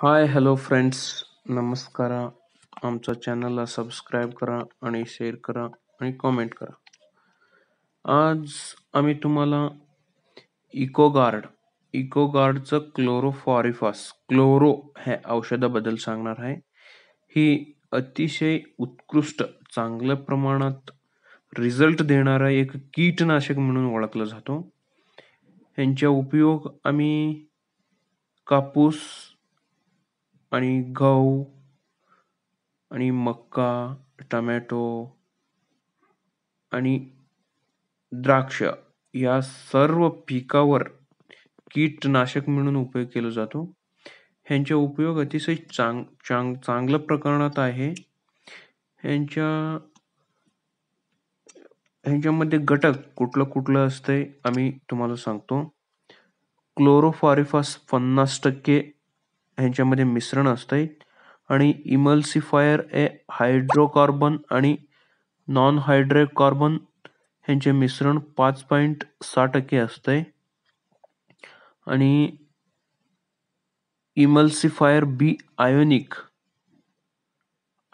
hi hello friends नमस्कार आमच्या चॅनलला सबस्क्राईब करा आणि शेअर करा आणि कॉमेंट करा आज आम्ही तुम्हाला इको गार्ड इको गार्डचं क्लोरोफॉरिफॉस क्लोरो हे औषधाबद्दल सांगणार आहे ही अतिशय उत्कृष्ट चांगल्या प्रमाणात रिझल्ट देणारा एक कीटनाशक म्हणून ओळखला जातो यांचा उपयोग आम्ही कापूस आणि गहू आणि मक्का टमॅटो आणि द्राक्ष या सर्व पिकावर कीटकनाशक म्हणून उपयोग केला जातो ह्यांचा उपयोग अतिशय चांग चांग चांगल्या प्रकरणात आहे ह्यांच्या ह्यांच्यामध्ये घटक कुठलं कुठलं असतंय आम्ही तुम्हाला सांगतो क्लोरोफॉरिफॉस पन्नास टक्के ह्यांच्यामध्ये मिश्रण असतंय आणि इमल्सिफायर हे हायड्रोकार्बन आणि नॉन हायड्रोकार्बन ह्यांचे मिश्रण पाच पॉईंट सहा टक्के असतंय आणि इमल्सिफायर बी आयोनिक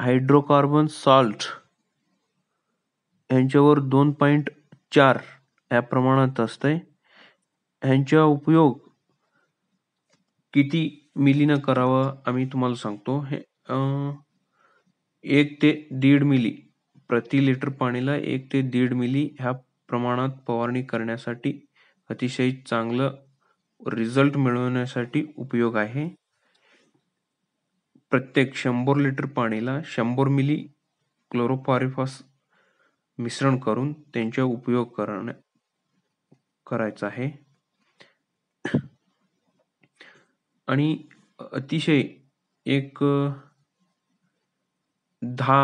हायड्रोकार्बन साल्ट ह्यांच्यावर दोन पॉईंट चार या प्रमाणात असतंय ह्यांचा उपयोग किती मिलीनं करावं आम्ही तुम्हाला सांगतो हे एक ते दीड मिली प्रति लिटर पाणीला एक ते दीड मिली ह्या प्रमाणात फवारणी करण्यासाठी अतिशय चांगलं रिझल्ट मिळवण्यासाठी उपयोग आहे प्रत्येक शंभर लिटर पाणीला शंभर मिली क्लोरोफॉरिफॉस मिश्रण करून त्यांचा उपयोग करण्या करायचा आहे आणि अतिशय एक दहा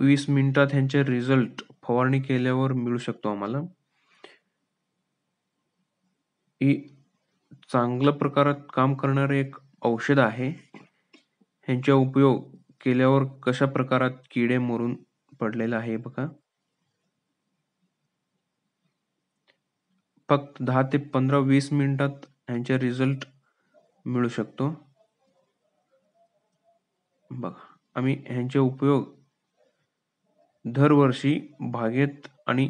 वीस मिनिटात ह्यांचे रिझल्ट फवारणी केल्यावर मिळू शकतो आम्हाला ही चांगलं प्रकारात काम करणारे एक औषध आहे ह्यांचा उपयोग केल्यावर कशा प्रकारात किडे मरून पडलेला आहे बघा फक्त दहा ते पंधरा वीस मिनिटात ह्यांचे रिझल्ट मिळू शकतो बघा आम्ही ह्यांचे उपयोग दरवर्षी बागेत आणि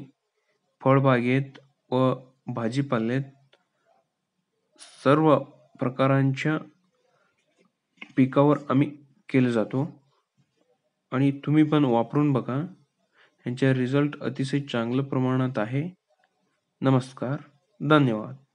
फळबागेत व भाजीपाल्यात सर्व प्रकारांच्या पिकावर आम्ही केले जातो आणि तुम्ही पण वापरून बघा ह्यांचे रिझल्ट अतिशय चांगल्या प्रमाणात आहे नमस्कार धन्यवाद